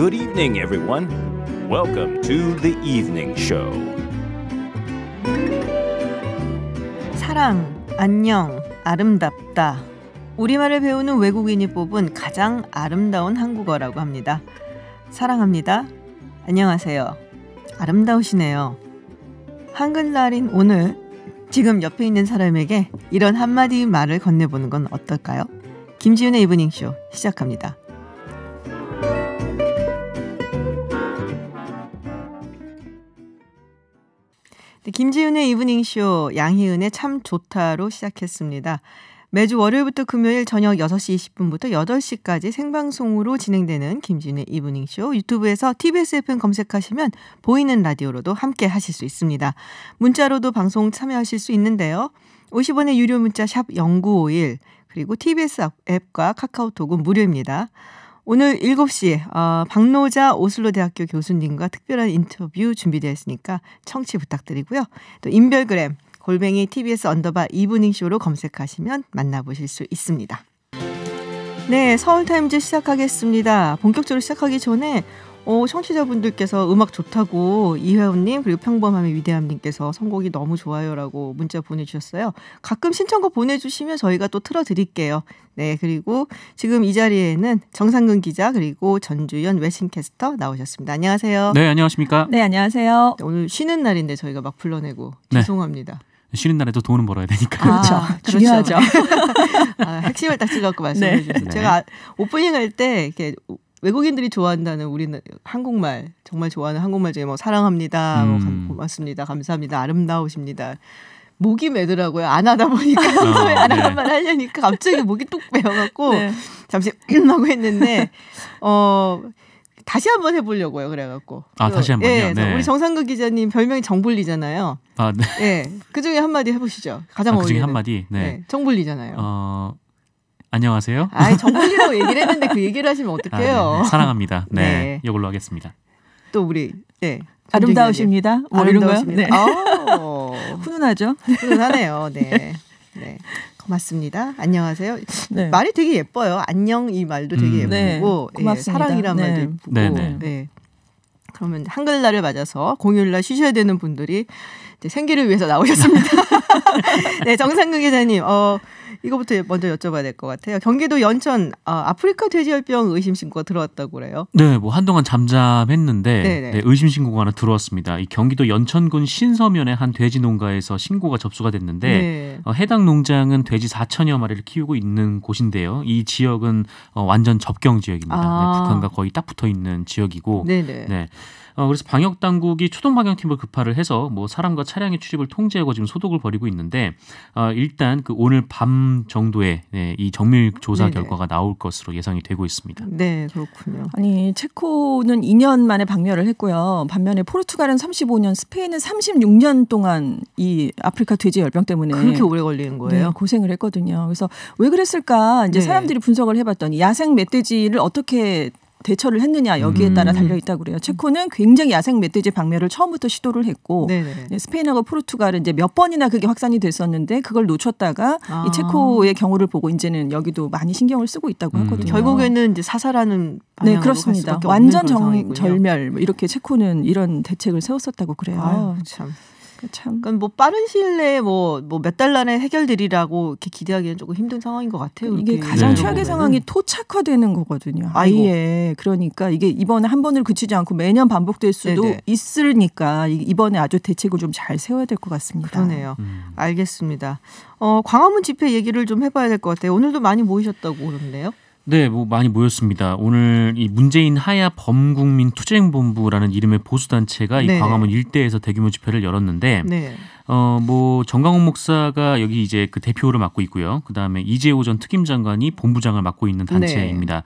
Good evening, everyone. Welcome to the evening show. 사랑, 안녕, 아름답다. 우리말을 배우는 외국인이 뽑은 가장 아름다운 한국어라고 합니다. 사랑합니다. 안녕하세요. 아름다우시네요. 한글날인 오늘 지금 옆에 있는 사람에게 이런 한마디 말을 건네보는 건 어떨까요? 김지윤의 이브닝쇼 시작합니다. 네, 김지윤의 이브닝쇼 양희은의 참 좋다로 시작했습니다. 매주 월요일부터 금요일 저녁 6시 20분부터 8시까지 생방송으로 진행되는 김지윤의 이브닝쇼 유튜브에서 TBS FM 검색하시면 보이는 라디오로도 함께 하실 수 있습니다. 문자로도 방송 참여하실 수 있는데요. 50원의 유료 문자 샵 0951 그리고 TBS 앱과 카카오톡은 무료입니다. 오늘 7시 어, 박노자 오슬로 대학교 교수님과 특별한 인터뷰 준비되어 있으니까 청취 부탁드리고요. 또 인별그램 골뱅이 TBS 언더바 이브닝 쇼로 검색하시면 만나보실 수 있습니다. 네, 서울타임즈 시작하겠습니다. 본격적으로 시작하기 전에 어, 청취자분들께서 음악 좋다고 이회원님 그리고 평범함의 위대함님께서 선곡이 너무 좋아요라고 문자 보내주셨어요. 가끔 신청곡 보내주시면 저희가 또 틀어드릴게요. 네 그리고 지금 이 자리에는 정상근 기자 그리고 전주현 웨싱캐스터 나오셨습니다. 안녕하세요. 네 안녕하십니까. 네 안녕하세요. 네, 오늘 쉬는 날인데 저희가 막 불러내고 네. 죄송합니다. 쉬는 날에도 돈은 벌어야 되니까. 아, 그렇죠. 아, 중요하죠. 그렇죠. 아, 핵심을 딱찍어갖고 말씀해 네. 주세요 제가 네. 오프닝 할 때 이렇게 외국인들이 좋아한다는 우리는 한국말 정말 좋아하는 한국말 중에 뭐 사랑합니다, 뭐 음. 뭐 고맙습니다, 감사합니다, 아름다우십니다. 목이 매더라고요. 안 하다 보니까 어, 안 네. 하는 말 하려니까 갑자기 목이 뚝 매어갖고 네. 잠시 하고 했는데 어. 다시 한 번 해보려고요. 그래갖고. 아 그, 다시 한번요. 예, 네. 우리 정상근 기자님 별명이 정불리잖아요. 아 네. 예, 그 중에 한 마디 해보시죠. 가장 아, 그 중에 한 마디. 네. 네. 정불리잖아요. 어 안녕하세요. 아, 정글리라 얘기를 했는데 그 얘기를 하시면 아, 네, 네. 어떡해요. 아, 사랑합니다. 네. 네. 이걸로 하겠습니다. 또 우리 네. 아름다우십니다. 뭐 아름다우십니다. 이런 거요? 네. 어. 훈훈하죠? 훈훈하네요. 네. 네. 네. 고맙습니다. 안녕하세요. 네. 말이 되게 예뻐요. 안녕 이 말도 되게 음, 예쁘고 네. 예, 사랑이란 네. 말도 예쁘고. 네네. 네. 그러면 한글날을 맞아서 공휴일날 쉬셔야 되는 분들이 이제 생계를 위해서 나오셨습니다. 네, 정상근 기자님. 어 이거부터 먼저 여쭤봐야 될 것 같아요. 경기도 연천 어, 아, 프리카 돼지열병 의심 신고가 들어왔다고 그래요? 네, 뭐 한동안 잠잠했는데 네, 네. 네 의심 신고가 하나 들어왔습니다. 이 경기도 연천군 신서면의 한 돼지 농가에서 신고가 접수가 됐는데 네. 어, 해당 농장은 돼지 4천여 마리를 키우고 있는 곳인데요. 이 지역은 어, 완전 접경 지역입니다. 네, 아. 네, 북한과 거의 딱 붙어 있는 지역이고 네네. 네. 어, 그래서 방역 당국이 초동 방역팀을 급파를 해서 뭐 사람과 차량의 출입을 통제하고 지금 소독을 벌이고 있는데 어, 일단 그 오늘 밤 정도에 네, 이 정밀 조사 네네. 결과가 나올 것으로 예상이 되고 있습니다. 네, 그렇군요. 아니 체코는 2년 만에 방멸을 했고요. 반면에 포르투갈은 35년, 스페인은 36년 동안 이 아프리카 돼지 열병 때문에 그렇게 오래 걸리는 네, 거예요. 네, 고생을 했거든요. 그래서 왜 그랬을까 이제 네. 사람들이 분석을 해봤더니 야생 멧돼지를 어떻게 대처를 했느냐 여기에 음. 따라 달려 있다고 그래요. 체코는 굉장히 야생 멧돼지 박멸을 처음부터 시도를 했고 네네. 네. 스페인하고 포르투갈은 이제 몇 번이나 그게 확산이 됐었는데 그걸 놓쳤다가 아. 이 체코의 경우를 보고 이제는 여기도 많이 신경을 쓰고 있다고 음. 하거든요. 결국에는 이제 사살하는 네 그렇습니다. 완전 정, 상황이군 절멸 뭐 이렇게 체코는 이런 대책을 세웠었다고 그래요. 아유, 참. 참. 그러뭐 빠른 시일 내에 뭐뭐 몇 달 안에 해결되리라고 이렇게 기대하기는 조금 힘든 상황인 것 같아요. 그 이게 가장 네. 최악의 네. 상황이 토착화되는 거거든요. 아예 그러니까 이게 이번에 한 번을 그치지 않고 매년 반복될 수도 네네. 네. 있으니까 이번에 아주 대책을 좀 잘 세워야 될 것 같습니다. 그러네요. 음. 알겠습니다. 어, 광화문 집회 얘기를 좀 해봐야 될 것 같아요. 오늘도 많이 모이셨다고 그러는데요 네, 뭐 많이 모였습니다. 오늘 이 문재인 하야 범국민 투쟁본부라는 이름의 보수 단체가 이 네. 광화문 일대에서 대규모 집회를 열었는데 네. 어뭐 정강훈 목사가 여기 이제 그 대표를 맡고 있고요. 그다음에 이재호 전 특임 장관이 본부장을 맡고 있는 네. 단체입니다. 네.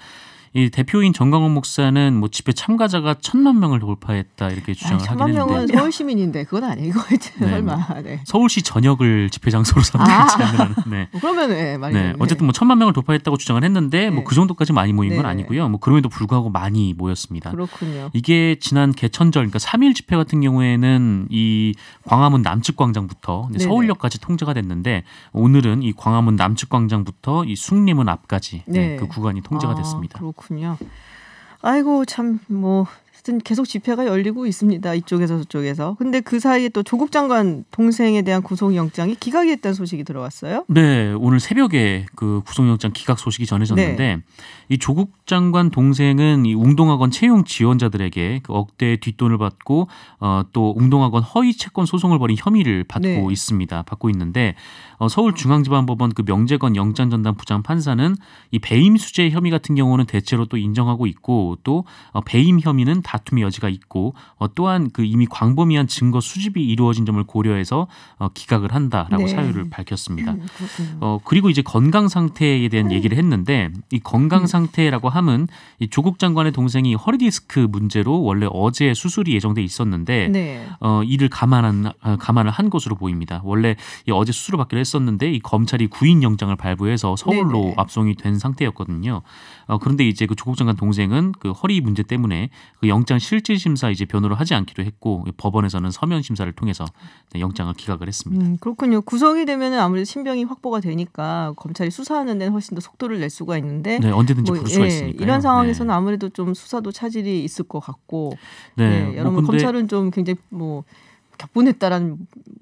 이 대표인 정광훈 목사는 뭐 집회 참가자가 천만 명을 돌파했다 이렇게 주장을 아니, 하긴 했는데 천만 명은 서울 시민인데 그건 아니고 네, 설마 뭐 네. 서울시 전역을 집회 장소로 삼지 아. 않는 네. 뭐 그러면 네, 네. 어쨌든 뭐 천만 명을 돌파했다고 주장을 했는데 뭐그 네. 정도까지 많이 모인 건 네. 아니고요. 뭐 그럼에도 불구하고 많이 모였습니다. 그렇군요. 이게 지난 개천절 그러니까 3일 집회 같은 경우에는 이 광화문 남측 광장부터 서울역까지 통제가 됐는데 오늘은 이 광화문 남측 광장부터 이 숭례문 앞까지 네. 그 구간이 통제가 아, 됐습니다. 그렇군요. 그렇군요. 아이고 참뭐 하여튼 계속 집회가 열리고 있습니다. 이쪽에서 저쪽에서. 근데 그 사이에 또 조국 장관 동생에 대한 구속영장이 기각이 됐다는 소식이 들어왔어요. 네, 오늘 새벽에 그 구속영장 기각 소식이 전해졌는데 네. 이 조국 장관 동생은 이 웅동학원 채용 지원자들에게 그 억대 뒷돈을 받고 어, 또 웅동학원 허위 채권 소송을 벌인 혐의를 받고 네. 있습니다. 받고 있는데 어, 서울중앙지방법원 그 명재건 영장 전담 부장 판사는 이 배임 수재 혐의 같은 경우는 대체로 또 인정하고 있고 또 어, 배임 혐의는 다 다툼의 여지가 있고 어, 또한 그 이미 광범위한 증거 수집이 이루어진 점을 고려해서 어, 기각을 한다라고 네. 사유를 밝혔습니다. 음, 어, 그리고 이제 건강 상태에 대한 음. 얘기를 했는데 이 건강 음. 상태라고 함은 이 조국 장관의 동생이 허리디스크 문제로 원래 어제 수술이 예정돼 있었는데 네. 어, 이를 감안한 어, 감안을 한 것으로 보입니다. 원래 어제 수술을 받기로 했었는데 이 검찰이 구인 영장을 발부해서 서울로 네네. 네. 압송이 된 상태였거든요. 어, 그런데 이제 그 조국 장관 동생은 그 허리 문제 때문에 그 영, 영장 실질 심사 이제 변호를 하지 않기로 했고 법원에서는 서면 심사를 통해서 영장을 기각을 했습니다. 음, 그렇군요. 구성이 되면은 아무래도 신병이 확보가 되니까 검찰이 수사하는 데는 훨씬 더 속도를 낼 수가 있는데 네, 언제든지 뭐, 부를 수가 예, 있으니까 이런 네. 상황에서는 네. 아무래도 좀 수사도 차질이 있을 것 같고 네, 예, 여러 뭐 검찰은 좀 굉장히 뭐 격분했다라는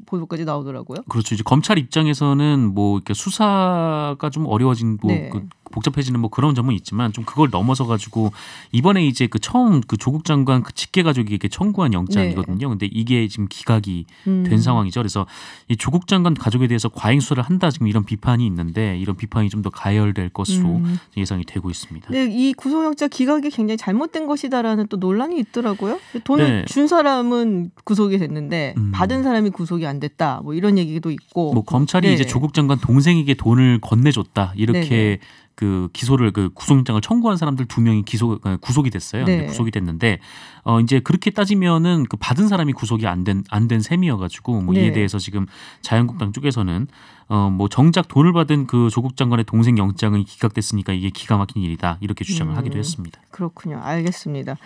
보도까지 나오더라고요. 그렇죠. 이제 검찰 입장에서는 뭐 이렇게 수사가 좀 어려워진 뭐 네. 그 복잡해지는 뭐 그런 점은 있지만 좀 그걸 넘어서 가지고 이번에 이제 그 처음 그 조국 장관 그 직계 가족에게 청구한 영장이거든요. 네. 근데 이게 지금 기각이 음. 된 상황이죠. 그래서 이 조국 장관 가족에 대해서 과잉 수사를 한다 지금 이런 비판이 있는데 이런 비판이 좀 더 가열될 것으로 음. 예상이 되고 있습니다. 네, 이 구속영장 기각이 굉장히 잘못된 것이다라는 또 논란이 있더라고요. 돈을 네. 준 사람은 구속이 됐는데 음. 받은 사람이 구속이 안 됐다. 뭐 이런 얘기도 있고. 뭐 검찰이 네. 이제 조국 장관 동생에게 돈을 건네줬다 이렇게 그 기소를 그 구속영장을 청구한 사람들 두 명이 기소 그 구속이 됐어요. 네. 구속이 됐는데 어 이제 그렇게 따지면은 그 받은 사람이 구속이 안 된 안 된 셈이어가지고 뭐 네. 이에 대해서 지금 자유한국당 쪽에서는 어뭐 정작 돈을 받은 그 조국 장관의 동생 영장은 기각됐으니까 이게 기가 막힌 일이다 이렇게 주장을 음, 하기도 했습니다. 그렇군요. 알겠습니다.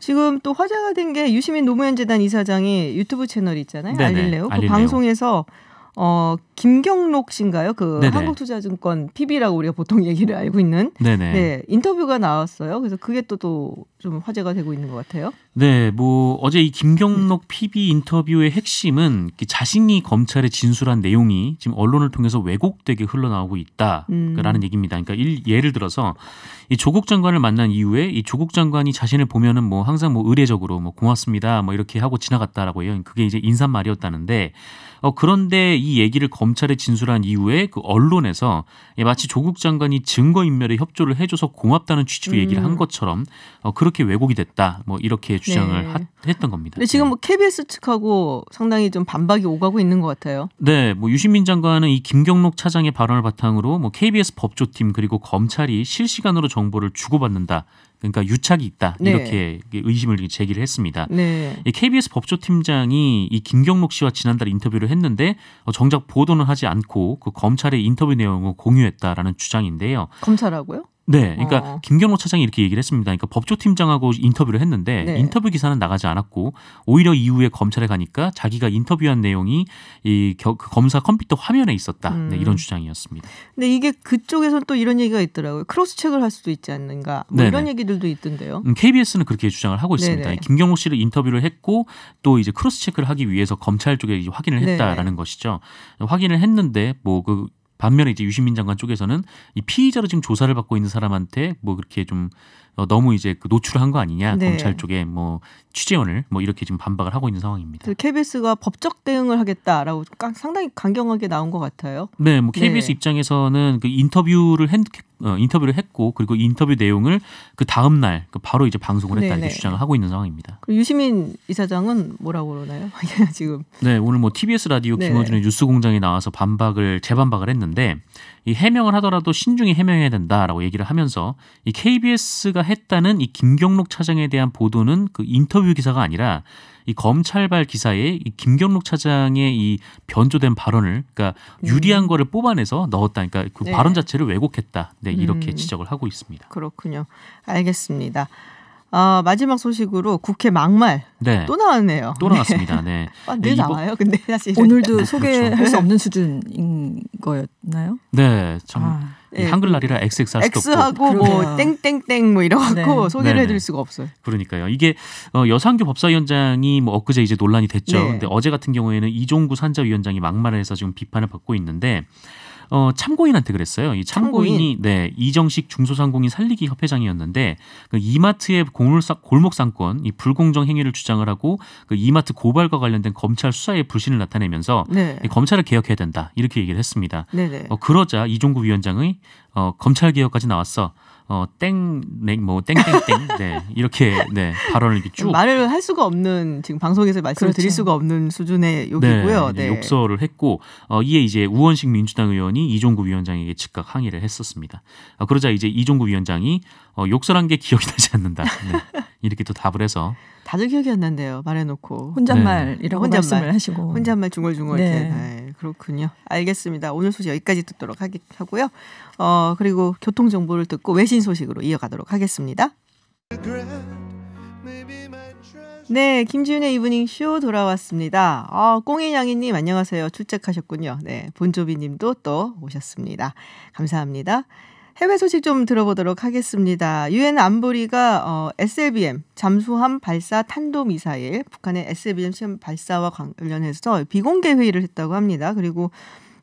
지금 또 화제가 된 게 유시민 노무현 재단 이사장이 유튜브 채널 있잖아요. 네네, 알릴레오. 그 알릴레오. 방송에서 어 김경록 씨인가요? 그 네네. 한국투자증권 PB라고 우리가 보통 얘기를 알고 있는 네네. 네 인터뷰가 나왔어요. 그래서 그게 또또 또좀 화제가 되고 있는 것 같아요. 네, 뭐 어제 이 김경록 PB 네. 인터뷰의 핵심은 자신이 검찰에 진술한 내용이 지금 언론을 통해서 왜곡되게 흘러나오고 있다라는 음. 얘기입니다. 그러니까 일, 예를 들어서 이 조국 장관을 만난 이후에 이 조국 장관이 자신을 보면은 뭐 항상 뭐 의례적으로 뭐 고맙습니다 뭐 이렇게 하고 지나갔다라고 해요. 그게 이제 인사말이었다는데 어 그런데 이 얘기를 검찰에 진술한 이후에 그 언론에서 예, 마치 조국 장관이 증거 인멸에 협조를 해줘서 고맙다는 취지로 음. 얘기를 한 음. 것처럼 어 그렇게 이렇게 왜곡이 됐다. 뭐 이렇게 주장을 네. 하, 했던 겁니다. 네, 지금 뭐 KBS 측하고 상당히 좀 반박이 오가고 있는 것 같아요. 네, 뭐 유시민 장관은 이 김경록 차장의 발언을 바탕으로 뭐 KBS 법조팀 그리고 검찰이 실시간으로 정보를 주고받는다. 그러니까 유착이 있다 네. 이렇게 의심을 제기를 했습니다. 네. KBS 법조팀장이 이 김경록 씨와 지난달 인터뷰를 했는데 어, 정작 보도는 하지 않고 그 검찰의 인터뷰 내용을 공유했다라는 주장인데요. 검찰하고요? 네, 그러니까 어. 김경호 차장이 이렇게 얘기를 했습니다. 그러니까 법조팀장하고 인터뷰를 했는데 네. 인터뷰 기사는 나가지 않았고 오히려 이후에 검찰에 가니까 자기가 인터뷰한 내용이 이 겨, 그 검사 컴퓨터 화면에 있었다 네, 음. 네, 이런 주장이었습니다. 근데 이게 그쪽에선 또 이런 얘기가 있더라고요. 크로스 체크를 할 수도 있지 않는가 뭐 이런 얘기들도 있던데요. 음, KBS는 그렇게 주장을 하고 있습니다. 네네. 김경호 씨를 인터뷰를 했고 또 이제 크로스 체크를 하기 위해서 검찰 쪽에 확인을 네. 했다라는 네네. 것이죠. 확인을 했는데 뭐그 반면에 이제 유시민 장관 쪽에서는 이 피의자로 지금 조사를 받고 있는 사람한테 뭐 그렇게 좀 어, 너무 이제 그 노출한 거 아니냐 네. 검찰 쪽에 뭐 취재원을 뭐 이렇게 지금 반박을 하고 있는 상황입니다. KBS가 법적 대응을 하겠다라고 상당히 강경하게 나온 것 같아요. 네, 뭐 KBS 네. 입장에서는 그 인터뷰를 했, 어, 인터뷰를 했고 그리고 인터뷰 내용을 그 다음 날 그 바로 이제 방송을 했다 이렇게 주장을 하고 있는 상황입니다. 유시민 이사장은 뭐라고 그러나요? 지금 네 오늘 뭐 TBS 라디오 네. 김어준의 뉴스공장에 나와서 반박을 재반박을 했는데 이 해명을 하더라도 신중히 해명해야 된다라고 얘기를 하면서 이 KBS가 했다는 이 김경록 차장에 대한 보도는 그 인터뷰 기사가 아니라 이 검찰발 기사에 이 김경록 차장의 이 변조된 발언을 그러니까 네. 유리한 음. 거를 뽑아내서 넣었다. 그러니까 그 네. 발언 자체를 왜곡했다. 네, 이렇게 음. 지적을 하고 있습니다. 그렇군요. 알겠습니다. 아, 마지막 소식으로 국회 막말 네. 또 나왔네요. 또 나왔습니다. 네. 네. 아, 네, 늘 네, 나와요. 근데 사실 오늘도 소개할 그렇죠. 수 없는 수준인 거였나요? 네. 참 아. 네. 한글날이라 XX 할 수도 X하고 없고. 뭐 그렇죠. 땡땡땡 뭐 이래 갖고 네. 소개를 해 드릴 수가 없어요. 그러니까요. 이게 어, 여상규 법사위원장이 뭐 엊그제 이제 논란이 됐죠. 네. 근데 어제 같은 경우에는 이종구 산자위원장이 막말을 해서 지금 비판을 받고 있는데 어, 참고인한테 그랬어요. 이 참고인이 참고인? 네 이정식 중소상공인 살리기 협회장이었는데 그 이마트의 골목 상권 이 불공정 행위를 주장을 하고 그 이마트 고발과 관련된 검찰 수사에 불신을 나타내면서 네. 검찰을 개혁해야 된다 이렇게 얘기를 했습니다. 어, 그러자 이종구 위원장의 어, 검찰 개혁까지 나왔어. 어, 땡, 냉, 뭐, 땡땡땡. 네. 이렇게, 네. 발언을 이렇게 쭉. 말을 할 수가 없는, 지금 방송에서 말씀을 그렇죠. 드릴 수가 없는 수준의 욕이고요. 네. 네. 욕설을 했고, 어, 이에 이제 우원식 민주당 의원이 이종구 위원장에게 즉각 항의를 했었습니다. 어, 그러자 이제 이종구 위원장이 어, 욕설한 게 기억이 나지 않는다. 네. 이렇게 또 답을 해서 다들 기억이 안는데요 말해놓고 혼잣말이라고 네. 혼잣말. 말씀을 하시고 혼잣말 중얼중얼 네. 이렇게 네, 그렇군요. 알겠습니다. 오늘 소식 여기까지 듣도록 하기, 하고요. 어 그리고 교통 정보를 듣고 외신 소식으로 이어가도록 하겠습니다. 네, 김지윤의 이브닝 쇼 돌아왔습니다. 아, 꽁이냥이님 안녕하세요. 출첵하셨군요. 네, 본조비님도 또 오셨습니다. 감사합니다. 해외 소식 좀 들어보도록 하겠습니다. 유엔 안보리가 어, SLBM 잠수함 발사 탄도 미사일 북한의 SLBM 시험 발사와 관련해서 비공개 회의를 했다고 합니다. 그리고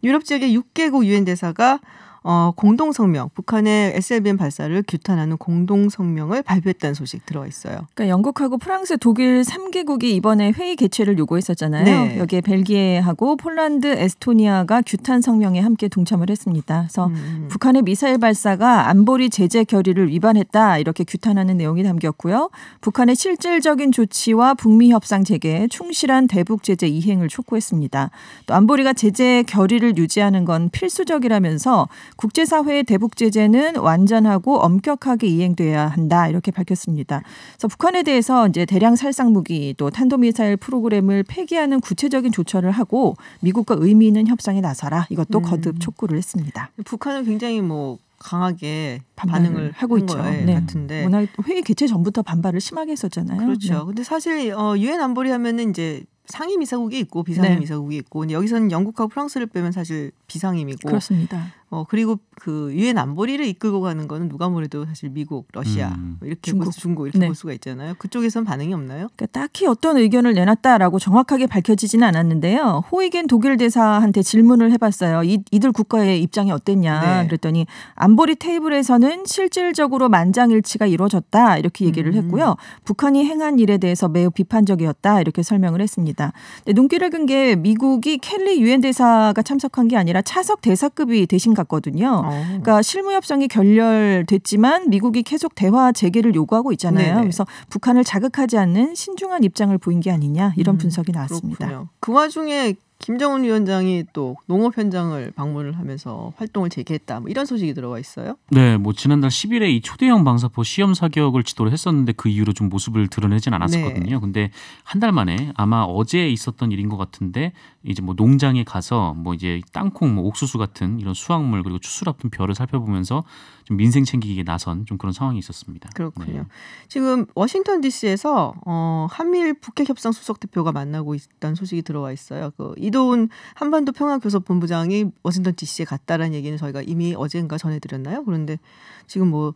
유럽 지역의 6개국 유엔 대사가 어, 공동성명, 북한의 SLBM 발사를 규탄하는 공동성명을 발표했다는 소식 들어 있어요. 그러니까 영국하고 프랑스, 독일 3개국이 이번에 회의 개최를 요구했었잖아요. 네. 여기에 벨기에하고 폴란드, 에스토니아가 규탄 성명에 함께 동참을 했습니다. 그래서 음, 음. 북한의 미사일 발사가 안보리 제재 결의를 위반했다 이렇게 규탄하는 내용이 담겼고요. 북한의 실질적인 조치와 북미 협상 재개에 충실한 대북 제재 이행을 촉구했습니다. 또 안보리가 제재 결의를 유지하는 건 필수적이라면서 국제사회의 대북 제재는 완전하고 엄격하게 이행돼야 한다 이렇게 밝혔습니다. 그래서 북한에 대해서 이제 대량 살상 무기 또 탄도미사일 프로그램을 폐기하는 구체적인 조처를 하고 미국과 의미 있는 협상에 나서라 이것도 음. 거듭 촉구를 했습니다. 북한은 굉장히 뭐 강하게 반응을 하고 있죠. 네. 같은데 워낙 회의 개최 전부터 반발을 심하게 했었잖아요. 그렇죠. 네. 근데 사실 어 유엔 안보리 하면은 이제 상임 이사국이 있고 비상임 이사국이 네. 있고 근데 여기서는 영국하고 프랑스를 빼면 사실 비상임이고 그렇습니다. 어 그리고 그 유엔 안보리를 이끌고 가는 거는 누가 뭐래도 사실 미국, 러시아 음. 뭐 이렇게 중국, 중국 이렇게 네. 볼 수가 있잖아요. 그쪽에선 반응이 없나요? 그러니까 딱히 어떤 의견을 내놨다라고 정확하게 밝혀지진 않았는데요. 호이겐 독일 대사한테 질문을 해봤어요. 이, 이들 국가의 입장이 어땠냐 네. 그랬더니 안보리 테이블에서는 실질적으로 만장일치가 이루어졌다 이렇게 얘기를 음. 했고요. 북한이 행한 일에 대해서 매우 비판적이었다 이렇게 설명을 했습니다. 근데 눈길을 끈 게 미국이 켈리 유엔 대사가 참석한 게 아니라 차석 대사급이 대신 가. 갔거든요. 어. 그러니까 실무 협상이 결렬됐지만 미국이 계속 대화 재개를 요구하고 있잖아요. 네네. 그래서 북한을 자극하지 않는 신중한 입장을 보인 게 아니냐 이런 음, 분석이 나왔습니다. 음, 그 와중에 김정은 위원장이 또 농업 현장을 방문을 하면서 활동을 재개했다. 뭐 이런 소식이 들어와 있어요. 네, 뭐 지난달 10일에 이 초대형 방사포 시험 사격을 지도를 했었는데 그 이후로 좀 모습을 드러내진 않았었거든요. 네. 근데 한 달 만에 아마 어제 있었던 일인 것 같은데 이제 뭐 농장에 가서 뭐 이제 땅콩, 뭐 옥수수 같은 이런 수확물 그리고 추수 앞둔 벼를 살펴보면서 좀 민생 챙기기에 나선 좀 그런 상황이 있었습니다. 그렇군요. 네. 지금 워싱턴 D.C.에서 어, 한미일 북핵 협상 수석 대표가 만나고 있다는 소식이 들어와 있어요. 그 이도훈 한반도 평화교섭본부장이 워싱턴 D.C.에 갔다라는 얘기는 저희가 이미 어젠가 전해드렸나요? 그런데 지금 뭐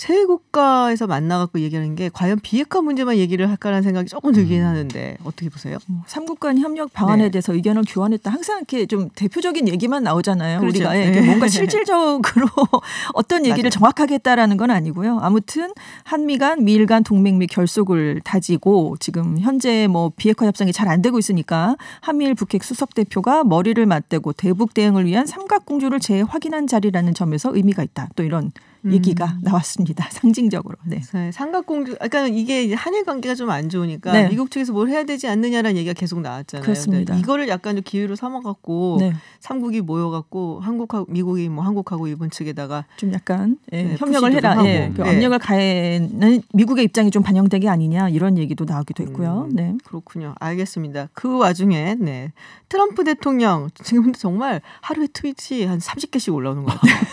세 국가에서 만나갖고 얘기하는 게 과연 비핵화 문제만 얘기를 할까라는 생각이 조금 들긴 음. 하는데 어떻게 보세요? 뭐 삼국간 협력 방안에 네. 대해서 의견을 교환했다. 항상 이렇게 좀 대표적인 얘기만 나오잖아요. 그렇죠. 우리가 예, 네. 뭔가 실질적으로 어떤 얘기를 맞아요. 정확하게 했다라는 건 아니고요. 아무튼 한미 간, 미일 간 동맹 및 결속을 다지고 지금 현재 뭐 비핵화 협상이 잘 안 되고 있으니까 한미일 북핵 수석 대표가 머리를 맞대고 대북 대응을 위한 삼각공조를 재확인한 자리라는 점에서 의미가 있다. 또 이런 음. 얘기가 나왔습니다. 상징적으로. 네. 네 삼각공주. 아, 그러니까 이게 한일 관계가 좀 안 좋으니까 네. 미국 측에서 뭘 해야 되지 않느냐라는 얘기가 계속 나왔잖아요. 그러니까 그렇습니다. 이거를 약간 좀 기회로 삼아갖고 네. 삼국이 모여갖고 한국하고 미국이 뭐 한국하고 일본 측에다가 좀 약간 예, 네, 협력을 해라. 예, 하고. 예, 그 네. 압력을 가해는 미국의 입장이 좀반영되게 아니냐 이런 얘기도 나오기도 했고요. 음, 네. 그렇군요. 알겠습니다. 그 와중에 네. 트럼프 대통령 지금도 정말 하루에 트윗이 한 30개씩 올라오는 것 같아요.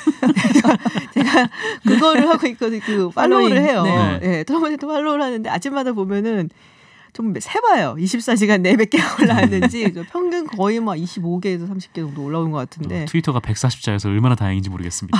제가 그거를 하고 있거든요. 그 팔로우를 해요. 네. 네. 트럼프한테 팔로우를 하는데 아침마다 보면은 좀 세봐요. 24시간 내에 몇개 올라왔는지 평균 거의 막 뭐 25개에서 30개 정도 올라온 것 같은데 어, 트위터가 140자여서 얼마나 다행인지 모르겠습니다.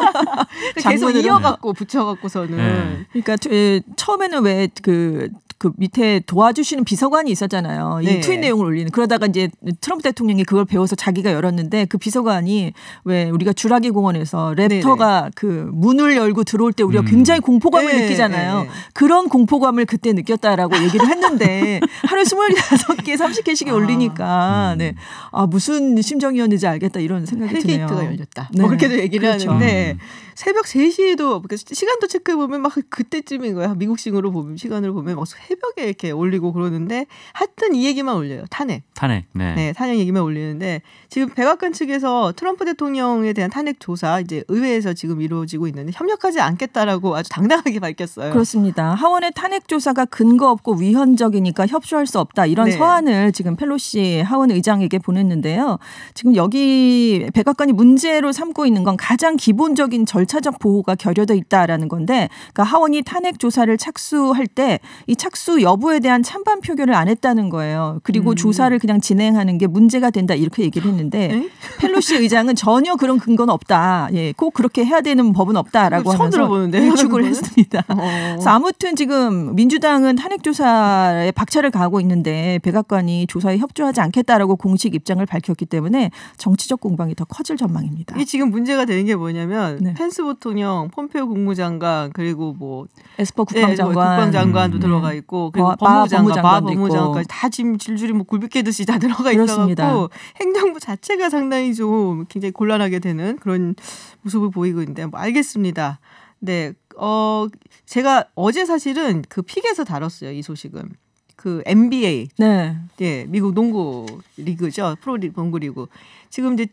계속 이어갖고 붙여갖고서는 네. 그러니까 예, 처음에는 왜그 그 밑에 도와주시는 비서관이 있었잖아요. 이 네. 트윈 내용을 올리는. 그러다가 이제 트럼프 대통령이 그걸 배워서 자기가 열었는데 그 비서관이 왜 우리가 주라기 공원에서 랩터가 네네. 그 문을 열고 들어올 때 우리가 음. 굉장히 공포감을 네. 느끼잖아요. 네. 네. 그런 공포감을 그때 느꼈다라고 얘기를 했는데 하루에 25개, 30개씩 아. 올리니까 음. 네. 아, 무슨 심정이었는지 알겠다 이런 생각이 헬게이트가 열렸다. 뭐 네. 그렇게도 얘기를 그렇죠. 하는데 음. 새벽 3시에도 뭐 그 시간도 체크해 보면 막 그때쯤인 거야. 미국식으로 보면 시간으로 보면 막 새벽에 이렇게 올리고 그러는데 하여튼 이 얘기만 올려요. 탄핵. 탄핵. 네. 네 탄핵 얘기만 올리는데 지금 백악관 측에서 트럼프 대통령에 대한 탄핵 조사 이제 의회에서 지금 이루어지고 있는데 협력하지 않겠다라고 아주 당당하게 밝혔어요. 그렇습니다. 하원의 탄핵 조사가 근거 없고 위헌적이니까 협조할 수 없다 이런 네. 서한을 지금 펠로시 하원 의장에게 보냈는데요. 지금 여기 백악관이 문제로 삼고 있는 건 가장 기본적인 절차적 보호가 결여돼 있다라는 건데, 그러니까 하원이 탄핵 조사를 착수할 때 이 착수 착수 여부에 대한 찬반 표결을 안 했다는 거예요. 그리고 음. 조사를 그냥 진행하는 게 문제가 된다 이렇게 얘기를 했는데 펠로시 의장은 전혀 그런 근거는 없다. 예, 꼭 그렇게 해야 되는 법은 없다라고 하면서 의축을 했습니다. 어. 아무튼 지금 민주당은 탄핵 조사에 박차를 가하고 있는데 백악관이 조사에 협조하지 않겠다라고 공식 입장을 밝혔기 때문에 정치적 공방이 더 커질 전망입니다. 이게 지금 문제가 되는 게 뭐냐면 네. 펜스 부통령, 폼페오 이 국무장관 그리고 뭐 에스퍼 예, 뭐 국방장관, 네, 국방장관도 음. 들어가 있고. 있고 그리고 바, 법무장관, 법무장관까지 다 지금 줄줄이 뭐 굴비깨듯이 다 들어가 있어갖고 행정부 자체가 상당히 좀 굉장히 곤란하게 되는 그런 모습을 보이고 있는데 뭐 알겠습니다. 네, 어 제가 어제 사실은 그 픽에서 다뤘어요 이 소식은. 그 NBA, 네, 예, 미국 농구 리그죠 프로 리그 농구 리그. 지금 이제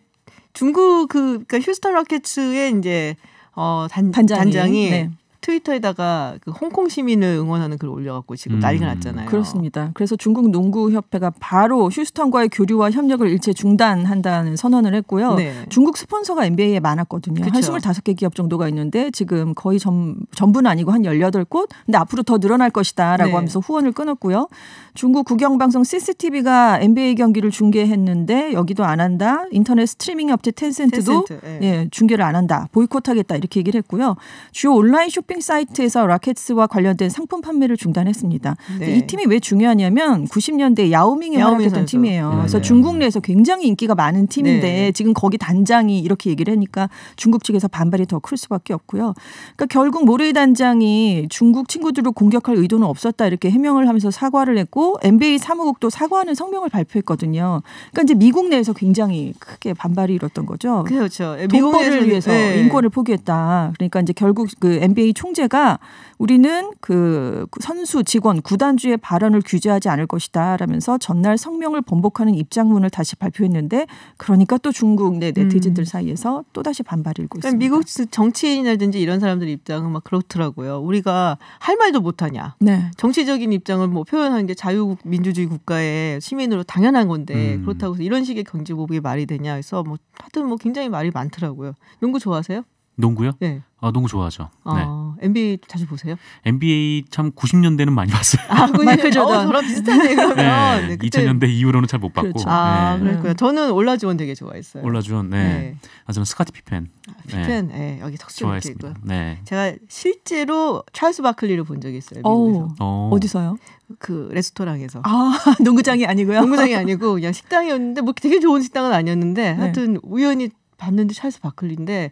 중국 그 그러니까 휴스턴 로켓츠의 이제 어 단, 단장이, 단장이 네. 트위터에다가 그 홍콩 시민을 응원하는 글을 올려갖고 지금 음. 난리가 났잖아요. 그렇습니다. 그래서 중국 농구협회가 바로 휴스턴과의 교류와 협력을 일체 중단한다는 선언을 했고요. 네. 중국 스폰서가 NBA에 많았거든요. 그쵸. 한 25개 기업 정도가 있는데 지금 거의 전, 전부는 아니고 한 18곳? 근데 앞으로 더 늘어날 것이다 라고 네. 하면서 후원을 끊었고요. 중국 국영방송 CCTV가 NBA 경기를 중계했는데 여기도 안 한다. 인터넷 스트리밍 업체 텐센트도 텐센트, 네. 예, 중계를 안 한다. 보이콧하겠다 이렇게 얘기를 했고요. 주요 온라인 쇼핑 쇼핑 사이트에서 라켓스와 관련된 상품 판매를 중단했습니다. 네. 이 팀이 왜 중요하냐면 90년대 야오밍이 야오 활약했던 팀이에요. 네. 그래서 중국 내에서 굉장히 인기가 많은 팀인데 네. 지금 거기 단장이 이렇게 얘기를 하니까 중국 측에서 반발이 더 클 수밖에 없고요. 그러니까 결국 모레이 단장이 중국 친구들을 공격할 의도는 없었다 이렇게 해명을 하면서 사과를 했고 NBA 사무국도 사과하는 성명을 발표했거든요. 그러니까 이제 미국 내에서 굉장히 크게 반발이 일었던 거죠. 그렇죠. 미국을 위해서 네. 인권을 포기했다. 그러니까 이제 결국 그 NBA 총재가 우리는 그 선수 직원 구단주의 발언을 규제하지 않을 것이다 라면서 전날 성명을 번복하는 입장문을 다시 발표했는데 그러니까 또 중국 내 네티즌들 음. 사이에서 또 다시 반발이 일고 그러니까 있습니다. 미국 정치인이라든지 이런 사람들 입장은 막 그렇더라고요. 우리가 할 말도 못하냐. 네. 정치적인 입장을 뭐 표현하는 게 자유 민주주의 국가의 시민으로 당연한 건데 음. 그렇다고 해서 이런 식의 경제 보복이 말이 되냐 해서 뭐 하여튼 뭐 굉장히 말이 많더라고요. 농구 좋아하세요? 농구요? 네. 아, 농구 좋아하죠. 아, 네. NBA 자주 보세요? NBA 참 90년대는 많이 봤어요. 아, 마이클 조던. 어, 저랑 비슷하네 네. 그러면. 네, 네, 그때... 2000년대 이후로는 잘 못 봤고. 그렇죠. 네. 아, 네. 그렇구나. 저는 올라주원 되게 좋아했어요. 올라주원, 네. 네. 아, 저는 스카티 피펜. 아, 네. 피펜, 네. 여기 턱수를 습니다 네. 제가 실제로 찰스 바클리를 본 적이 있어요. 미국에서. 오, 어. 어디서요? 그 레스토랑에서. 아, 농구장이 아니고요? 농구장이 아니고 그냥 식당이었는데 뭐 되게 좋은 식당은 아니었는데 하여튼 우연히 봤는데 찰스 바클리인데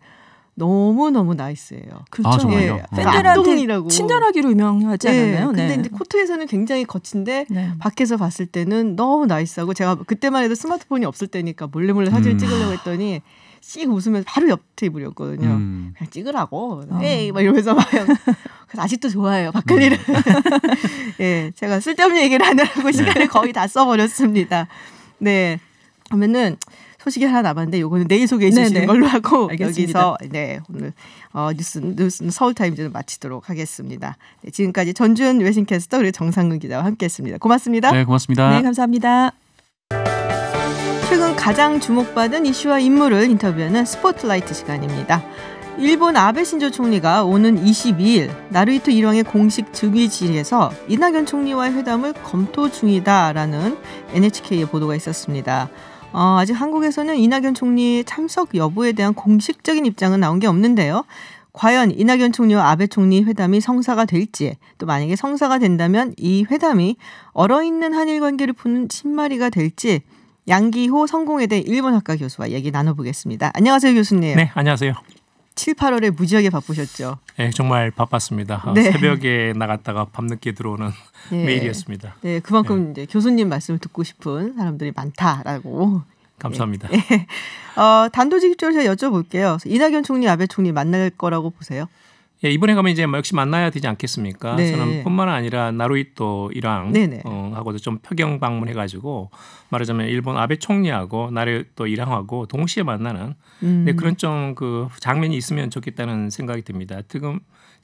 너무너무 나이스해요. 그렇죠. 아, 예, 어. 팬들한테 친절하기로 유명하지 네, 않았나요? 근데 네. 이제 코트에서는 굉장히 거친데 네. 밖에서 봤을 때는 너무 나이스하고 제가 그때만 해도 스마트폰이 없을 때니까 몰래 몰래 사진을 음. 찍으려고 했더니 씩 웃으면서 바로 옆 테이블이었거든요. 음. 그냥 찍으라고. 어. 에이 막 이러면서 막 그래서 아직도 좋아해요. 박근혜를. 음. 예, 제가 쓸데없는 얘기를 하느라고 네. 시간을 거의 다 써버렸습니다. 네. 그러면은 소식이 하나 남았는데 요거는 내일 소개해 주시는 네네. 걸로 하고 알겠습니다. 여기서 네, 오늘 어, 뉴스 뉴스 서울타임즈는 마치도록 하겠습니다. 네, 지금까지 전준 외신 캐스터 그리고 정상근 기자와 함께했습니다. 고맙습니다. 네, 고맙습니다. 네, 감사합니다. 최근 가장 주목받은 이슈와 인물을 인터뷰하는 스포트라이트 시간입니다. 일본 아베 신조 총리가 오는 22일 나루히토 일왕의 공식 즉위질에서 이낙연 총리와의 회담을 검토 중이다라는 NHK의 보도가 있었습니다. 어, 아직 한국에서는 이낙연 총리 참석 여부에 대한 공식적인 입장은 나온 게 없는데요. 과연 이낙연 총리와 아베 총리 회담이 성사가 될지 또 만약에 성사가 된다면 이 회담이 얼어있는 한일 관계를 푸는 신마리가 될지 양기호 성공회대 일본학과 교수와 얘기 나눠보겠습니다. 안녕하세요 교수님. 네, 안녕하세요. 7, 8월에 무지하게 바쁘셨죠. 네, 정말 바빴습니다. 아, 네. 새벽에 나갔다가 밤늦게 들어오는 네. 매일이었습니다. 네, 그만큼 네. 이제 교수님 말씀을 듣고 싶은 사람들이 많다라고. 감사합니다. 네. 어, 단도직입적으로 제가 여쭤볼게요. 이낙연 총리, 아베 총리 만날 거라고 보세요? 예, 이번에 가면 이제 뭐 역시 만나야 되지 않겠습니까? 네. 저는 뿐만 아니라 나루이토이랑 네네. 어, 하고도 좀평경 방문해 가지고 말하자면 일본 아베 총리하고 나루이토 이랑하고 동시에 만나는 음. 네, 그런 좀 그 장면이 있으면 좋겠다는 생각이 듭니다. 지금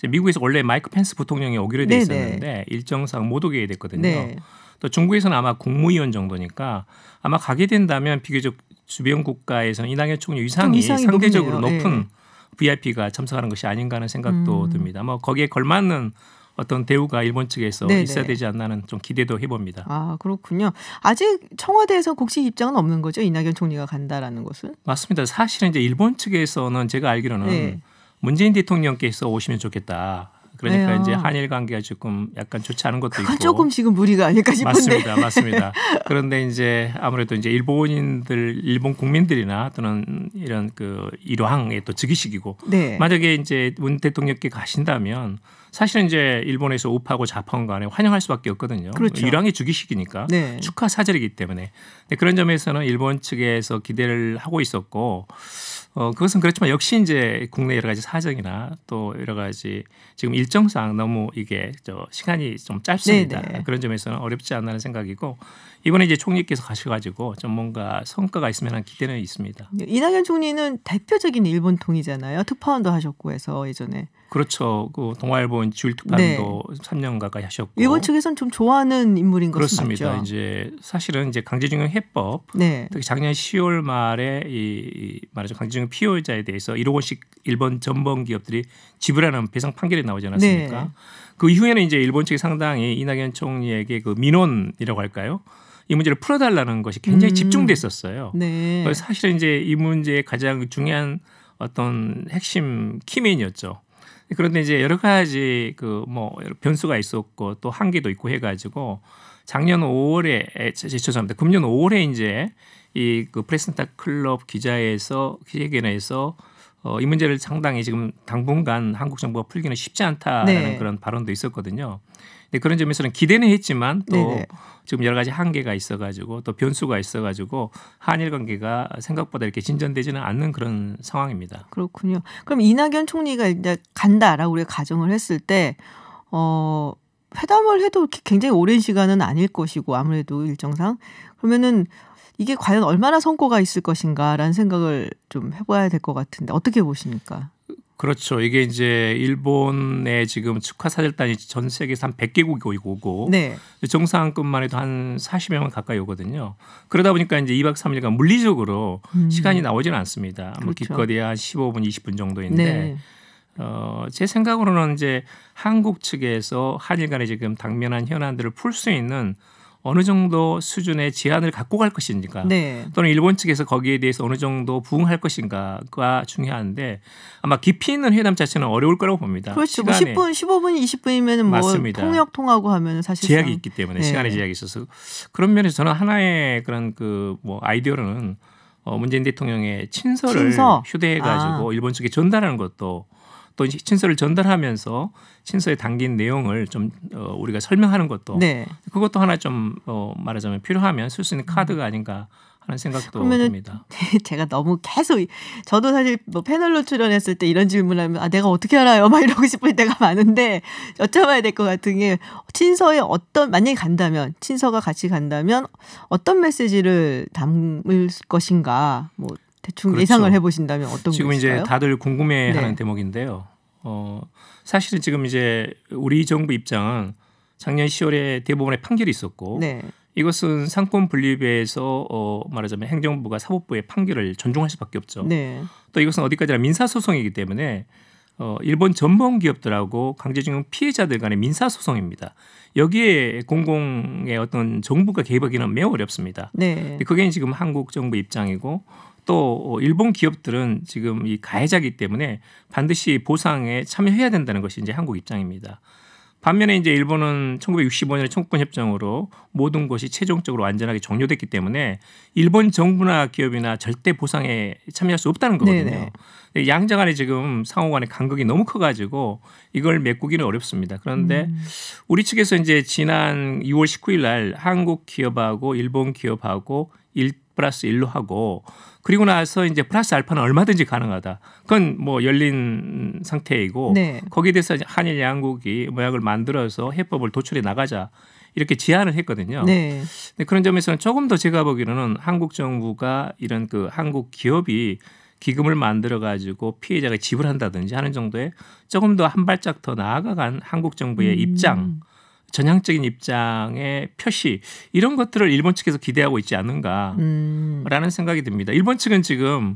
미국에서 원래 마이크 펜스 부통령이 오기로 돼 네, 네. 있었는데 네네. 일정상 못 오게 됐거든요. 네. 또 중국에서는 아마 국무위원 정도니까 아마 가게 된다면 비교적 주변 국가에서는 이낙연 총리 위상이, 상대적으로 높네요. 높은 네. VIP가 참석하는 것이 아닌가 하는 생각도 음. 듭니다. 뭐 거기에 걸맞는 어떤 대우가 일본 측에서 네네. 있어야 되지 않나는 좀 기대도 해봅니다. 아 그렇군요. 아직 청와대에서 공식 입장은 없는 거죠 이낙연 총리가 간다라는 것은? 맞습니다. 사실은 이제 일본 측에서는 제가 알기로는 네. 문재인 대통령께서 오시면 좋겠다. 그러니까 에요. 이제 한일 관계가 조금 약간 좋지 않은 것도 있고 조금 지금 무리가 아닐까 싶은데 맞습니다, 맞습니다. 그런데 이제 아무래도 이제 일본인들, 일본 국민들이나 또는 이런 그 일왕의 또 즉위식이고 네. 만약에 이제 문 대통령께 가신다면 사실은 이제 일본에서 우파고 좌파원 간에 환영할 수밖에 없거든요. 그렇죠. 일왕의 주기식이니까 네. 축하 사절이기 때문에 그런 점에서는 일본 측에서 기대를 하고 있었고 어, 그것은 그렇지만 역시 이제 국내 여러 가지 사정이나 또 여러 가지 지금 일정상 너무 이게 저 시간이 좀 짧습니다. 네네. 네. 그런 점에서는 어렵지 않다는 생각이고 이번에 이제 총리께서 가셔가지고 좀 뭔가 성과가 있으면 하는 기대는 있습니다. 네, 이낙연 총리는 대표적인 일본 통이잖아요. 특파원도 하셨고 해서 예전에 그렇죠. 그 동아일보 지울특판도 네. 3년 가까이 하셨고 일본 측에선 좀 좋아하는 인물인 것은 그렇습니다. 맞 이제 사실은 이제 강제징용 해법 네. 특히 작년 10월 말에 이 말하자 면 강제징용 피해자에 대해서 1억 원씩 일본 전범 기업들이 지불하는 배상 판결이 나오지 네. 않았습니까? 네. 그 이후에는 이제 일본 측이 상당히 이낙연 총리에게 그 민원이라고 할까요? 이 문제를 풀어달라는 것이 굉장히 음. 집중됐었어요. 네. 사실은 이제 이 문제의 가장 중요한 어떤 핵심 키맨이었죠. 그런데 이제 여러 가지 그뭐 변수가 있었고 또 한계도 있고 해가지고 작년 5월에 죄송합니다. 금년 5월에 이제 이그 프레스타 클럽 기자에서 기자회견에서 어, 이 문제를 상당히 지금 당분간 한국 정부가 풀기는 쉽지 않다라는 네. 그런 발언도 있었거든요. 근데 그런 점에서는 기대는 했지만 또 네네. 지금 여러 가지 한계가 있어가지고 또 변수가 있어가지고 한일 관계가 생각보다 이렇게 진전되지는 않는 그런 상황입니다. 그렇군요. 그럼 이낙연 총리가 이제 간다라고 우리가 가정을 했을 때 어. 회담을 해도 굉장히 오랜 시간은 아닐 것이고 아무래도 일정상 그러면은 이게 과연 얼마나 성과가 있을 것인가라는 생각을 좀 해봐야 될 것 같은데 어떻게 보십니까? 그렇죠. 이게 이제 일본의 지금 축하 사절단이 전 세계에서 한 100개국이 오고 네. 정상급만 해도 한 40명 여 가까이 오거든요. 그러다 보니까 이제 2박 3일간 물리적으로 음. 시간이 나오지는 않습니다. 뭐 그렇죠. 뭐 기껏해야 한 15분, 20분 정도인데 네. 어, 제 생각으로는 이제 한국 측에서 한일 간에 지금 당면한 현안들을 풀 수 있는 어느 정도 수준의 제한을 갖고 갈 것인가 네. 또는 일본 측에서 거기에 대해서 어느 정도 부응할 것인가가 중요한데 아마 깊이 있는 회담 자체는 어려울 거라고 봅니다. 그렇죠. 뭐 10분, 15분, 20분이면 뭐 맞습니다. 통역 통하고 하면 사실 제약이 있기 때문에 네. 시간의 제약이 있어서 그런 면에서 저는 하나의 그런 그 뭐 아이디어로는 어 문재인 대통령의 친서를 친서? 휴대해 가지고 아. 일본 측에 전달하는 것도 또 친서를 전달하면서 친서에 담긴 내용을 좀 어, 우리가 설명하는 것도 네. 그것도 하나 좀 어, 말하자면 필요하면 쓸 수 있는 카드가 아닌가 하는 생각도 듭니다. 제가 너무 계속 저도 사실 뭐 패널로 출연했을 때 이런 질문하면 아 내가 어떻게 알아요? 막 이러고 싶을 때가 많은데 여쭤봐야 될 것 같은 게 친서에 어떤 만약에 간다면 친서가 같이 간다면 어떤 메시지를 담을 것인가 뭐 대충 그렇죠. 예상을 해보신다면 어떤 지금 이제 다들 궁금해하는 네. 대목인데요. 어, 사실은 지금 이제 우리 정부 입장은 작년 10월에 대법원의 판결이 있었고 네. 이것은 상권 분립에서 어, 말하자면 행정부가 사법부의 판결을 존중할 수밖에 없죠. 네. 또 이것은 어디까지나 민사 소송이기 때문에 어, 일본 전범 기업들하고 강제징용 피해자들 간의 민사 소송입니다. 여기에 공공의 어떤 정부가 개입하기는 매우 어렵습니다. 네. 그게 지금 한국 정부 입장이고 또 어, 일본 기업들은 지금 이 가해자기 때문에 반드시 보상에 참여해야 된다는 것이 이제 한국 입장입니다. 반면에 이제 일본은 1965년에 청구권 협정으로 모든 것이 최종적으로 완전하게 종료됐기 때문에 일본 정부나 기업이나 절대 보상에 참여할 수 없다는 거거든요. 양자 간에 지금 상호 간의 간극이 너무 커가지고 이걸 메꾸기는 어렵습니다. 그런데 음. 우리 측에서 이제 지난 6월 19일 날 한국 기업하고 일본 기업하고 일 플러스 일로 하고 그리고 나서 이제 플러스 알파는 얼마든지 가능하다. 그건 뭐 열린 상태이고 네. 거기에 대해서 한일 양국이 모약을 만들어서 해법을 도출해 나가자 이렇게 제안을 했거든요. 네. 근데 그런 점에서는 조금 더 제가 보기로는 한국 정부가 이런 그 한국 기업이 기금을 만들어 가지고 피해자가 지불한다든지 하는 정도에 조금 더 한 발짝 더 나아가간 한국 정부의 음. 입장 전향적인 입장의 표시 이런 것들을 일본 측에서 기대하고 있지 않은가라는 음. 생각이 듭니다. 일본 측은 지금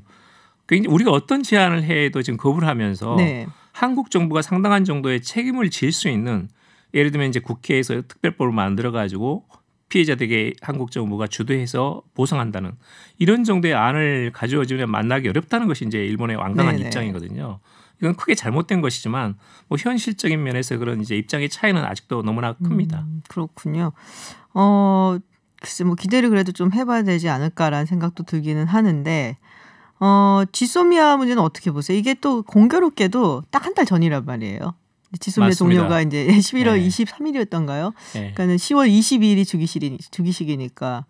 굉장히 우리가 어떤 제안을 해도 지금 거부를 하면서 네. 한국 정부가 상당한 정도의 책임을 질 수 있는 예를 들면 이제 국회에서 특별법을 만들어 가지고 피해자들에게 한국 정부가 주도해서 보상한다는 이런 정도의 안을 가져오지면 만나기 어렵다는 것이 이제 일본의 완강한 네네. 네. 입장이거든요. 이건 크게 잘못된 것이지만 뭐 현실적인 면에서 그런 이제 입장의 차이는 아직도 너무나 큽니다. 음, 그렇군요. 어 글쎄 뭐 기대를 그래도 좀 해봐야 되지 않을까라는 생각도 들기는 하는데 어 지소미아 문제는 어떻게 보세요? 이게 또 공교롭게도 딱 한 달 전이란 말이에요. 지소미아 동료가 이제 11월 네. 23일이었던가요? 네. 그러니까는 10월 22일이 주기실이 주기식이니까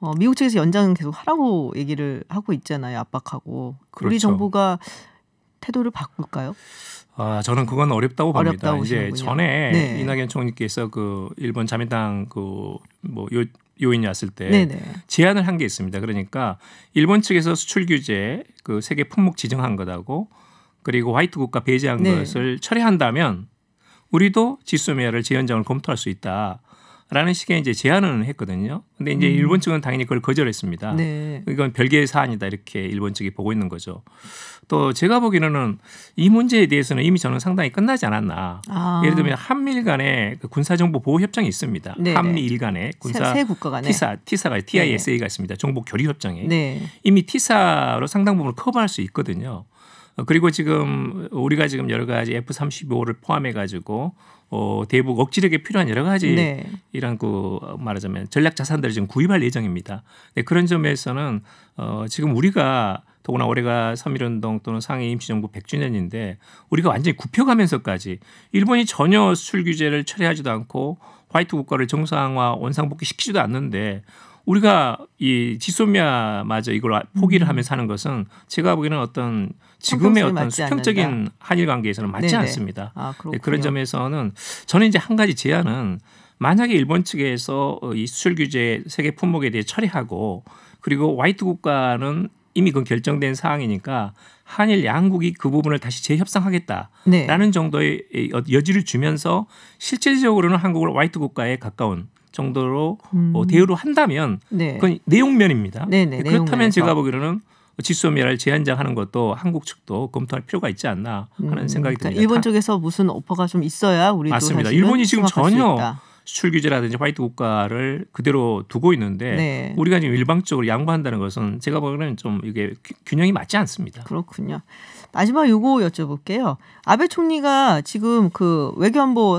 어, 미국 측에서 연장 계속 하라고 얘기를 하고 있잖아요. 압박하고 그렇죠. 우리 정부가 태도를 바꿀까요? 아 저는 그건 어렵다고 봅니다. 어렵다고 이제 전에 네. 이낙연 총리께서 그 일본 자민당 그 뭐 요인이 왔을 때 네네. 네. 제안을 한 게 있습니다. 그러니까 일본 측에서 수출 규제 그 세계 품목 지정한 것하고 그리고 화이트 국가 배제한 네. 것을 철회한다면 우리도 지수 매화를 재연장을 검토할 수 있다. 라는 식의 이제 제안을 했거든요. 근데 이제 음. 일본 측은 당연히 그걸 거절했습니다. 네. 이건 별개의 사안이다 이렇게 일본 측이 보고 있는 거죠. 또 제가 보기에는 이 문제에 대해서는 이미 저는 상당히 끝나지 않았나. 아. 예를 들면 한미일 간에 그 군사정보 보호 협정이 있습니다. 네, 네. 한미일 간에 군사 세, 세 국가 간에 티사 티사가 TISA가 네 있습니다. 정보 교류 협정에 네. 이미 티사로 상당 부분 커버할 수 있거든요. 어, 그리고 지금 우리가 지금 여러 가지 F-35를 포함해 가지고 어, 대북 억지력에 필요한 여러 가지 네. 이런 그 말하자면 전략 자산들을 지금 구입할 예정입니다. 네, 그런 점에서는 어, 지금 우리가 더구나 올해가 3 1운동 또는 상해 임시정부 100주년인데 우리가 완전히 굽혀가면서까지 일본이 전혀 수출 규제를 철회하지도 않고 화이트 국가를 정상화 원상복귀시키지도 않는데 우리가 이 지소미아마저 이걸 아, 포기를 음. 하면서 하는 것은 제가 보기에는 어떤 지금의 어떤 수평적인 않는다. 한일 관계에서는 맞지 네네. 않습니다. 아, 네, 그런 점에서는 저는 이제 한 가지 제안은 만약에 일본 측에서 이 수출 규제 세계 품목에 대해 처리하고 그리고 와이트 국가는 이미 그건 결정된 사항이니까 한일 양국이 그 부분을 다시 재협상하겠다라는 네. 정도의 여지를 주면서 실질적으로는 한국을 와이트 국가에 가까운 정도로 뭐 음. 어, 대우를 한다면 네. 그건 내용면입니다. 네네, 네, 그렇다면 제가 보기로는 지소미아를 제한장하는 것도 한국 측도 검토할 필요가 있지 않나 하는 음, 생각이 그러니까 듭니다. 일본 쪽에서 무슨 오퍼가 좀 있어야 우리도 맞습니다. 일본이 지금 전혀 수출 규제라든지 화이트 국가를 그대로 두고 있는데 네. 우리가 지금 일방적으로 양보한다는 것은 제가 보기에는 좀 이게 균형이 맞지 않습니다. 그렇군요. 마지막 요거 여쭤볼게요. 아베 총리가 지금 그 외교안보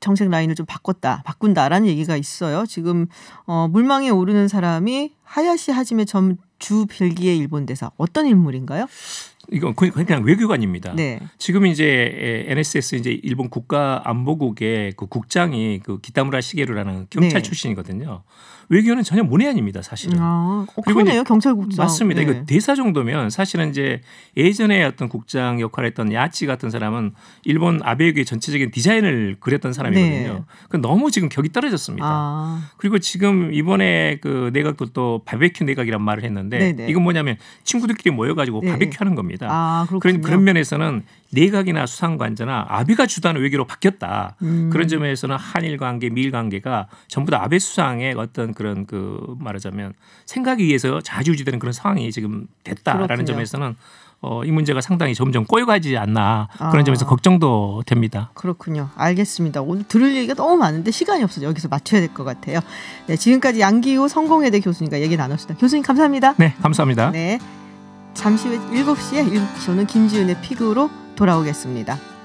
정책 라인을 좀 바꿨다, 바꾼다라는 얘기가 있어요. 지금 어, 물망에 오르는 사람이 하야시 하지메 전주 빌기의 일본 대사 어떤 인물인가요? 이건 그, 그냥 외교관입니다. 네. 지금 이제 NSS 이제 일본 국가안보국의 그 국장이 그 기타무라 시게루라는 경찰 네. 출신이거든요. 외교는 전혀 문외한입니다, 사실은. 아, 어, 그러네요 경찰국장. 맞습니다. 네. 이거 대사 정도면 사실은 이제 예전에 어떤 국장 역할을 했던 야치 같은 사람은 일본 아베에게 전체적인 디자인을 그렸던 사람이거든요. 네. 그 너무 지금 격이 떨어졌습니다. 아. 그리고 지금 이번에 그 내각도 또 바베큐 내각이란 말을 했는데 네네. 네. 이건 뭐냐면 친구들끼리 모여가지고 네. 바베큐 하는 겁니다. 겁니다. 아, 그런 그런 면에서는 내각이나 수상관자나 아비가 주도하는 외교로 바뀌었다. 음. 그런 점에서는 한일 관계, 미일 관계가 전부 다 아베 수상의 어떤 그런 그 말하자면 생각에 의해서 자주유지되는 그런 상황이 지금 됐다라는 그렇군요. 점에서는 어, 이 문제가 상당히 점점 꼬여가지 않나 아. 그런 아. 점에서 걱정도 됩니다. 그렇군요. 알겠습니다. 오늘 들을 얘기가 너무 많은데 시간이 없어서 여기서 맞춰야 될 것 같아요. 네, 지금까지 양기호 성공회대 교수님과 얘기 나눴습니다. 교수님 감사합니다. 네, 감사합니다. 네. 잠시 후 7시에 저는 김지윤의 픽으로 돌아오겠습니다.